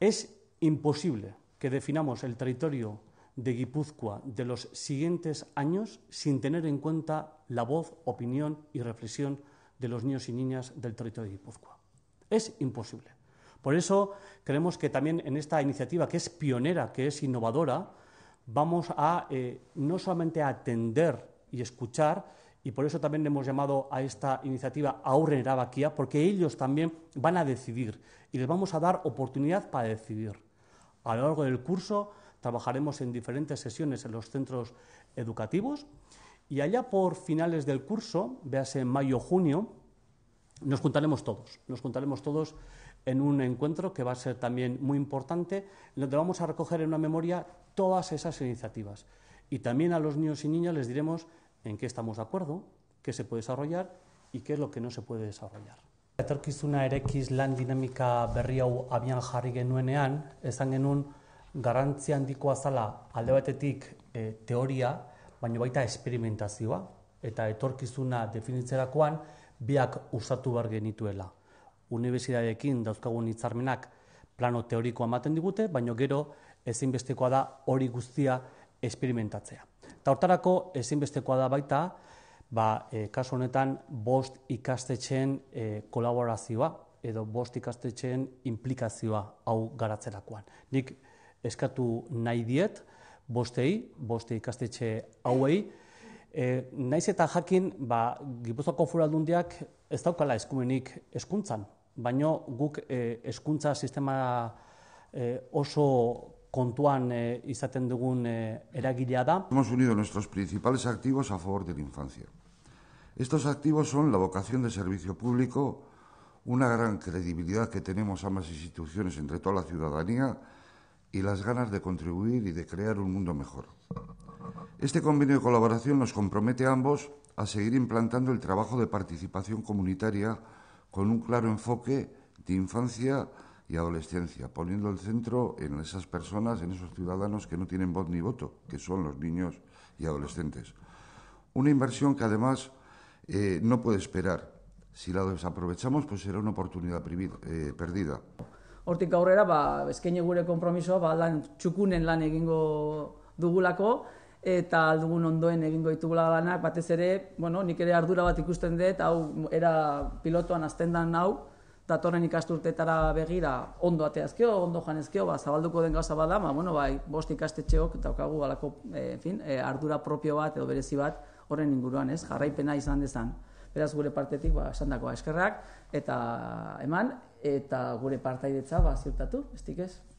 Es imposible que definamos el territorio de Guipúzcoa de los siguientes años sin tener en cuenta la voz, opinión y reflexión de los niños y niñas del territorio de Guipúzcoa. Es imposible. Por eso creemos que también en esta iniciativa, que es pionera, que es innovadora, vamos a eh, no solamente atender y escuchar, y por eso también hemos llamado a esta iniciativa Ahorren Erabakia, porque ellos también van a decidir y les vamos a dar oportunidad para decidir. A lo largo del curso trabajaremos en diferentes sesiones en los centros educativos y allá por finales del curso, véase en mayo junio, nos juntaremos todos, nos juntaremos todos en un encuentro que va a ser también muy importante, donde vamos a recoger en una memoria todas esas iniciativas. Y también a los niños y niñas les diremos en qué estamos de acuerdo, qué se puede desarrollar y qué es lo que no se puede desarrollar. Etorkizuna erekiz lan dinamika berri hau abian jarri genuenean, esan genuen garantzia handikoa zala alde batetik e, teoria, baina baita experimentazioa, eta etorkizuna definitzerakoan biak usatu behar genituela. Unibesidadekin dauzkagun hitzarmenak plano teorikoa ematen digute, baina gero ezinbestekoa da hori guztia experimentatzea. Eta hortarako ezinbestekoa da baita, ba, e, kasu honetan bost ikastetxeen e, kolaborazioa edo bost ikastetxeen implikazioa hau garatzerakoan. Nik eskatu nahi diet, bostei, bost ikastetxe hauei, e, naiz eta jakin, ba, gipuzako furaldundiak ez daukala eskumenik eskuntzan, baino guk e, eskuntza sistema e, oso kontuan e, izaten dugun e, Hemos unido nuestros principales activos a favor de la infancia. Estos activos son la vocación de servicio público, una gran credibilidad que tenemos ambas instituciones entre toda la ciudadanía y las ganas de contribuir y de crear un mundo mejor. Este convenio de colaboración nos compromete a ambos a seguir implantando el trabajo de participación comunitaria con un claro enfoque de infancia y adolescencia, poniendo el centro en esas personas, en esos ciudadanos que no tienen voz ni voto, que son los niños y adolescentes. Una inversión que además eh, no puede esperar. Si la desaprovechamos, pues será una oportunidad eh, perdida. Hortik aurrera, ba, eskaini gure konpromisoa, ba, lan, txukunen lan egingo dugulako, eta en ondoen egingo ditugula lanak, batez ere, bueno, nik ere ardura bat ikusten dut, hau, era pilotoan azten dan datoren ikasturtetara begira ondo ateazkeo, ondo janezkeo, ba, zabalduko den gauza bada, ma, ba, bueno, bai, bost ikastetxeok eta okagu e, ardura propio bat edo berezi bat horren inguruan, ez, jarraipena izan dezan. Beraz gure partetik ba, esan eskerrak eta eman, eta gure partaidetza ba, ziurtatu, ez dikez. ez?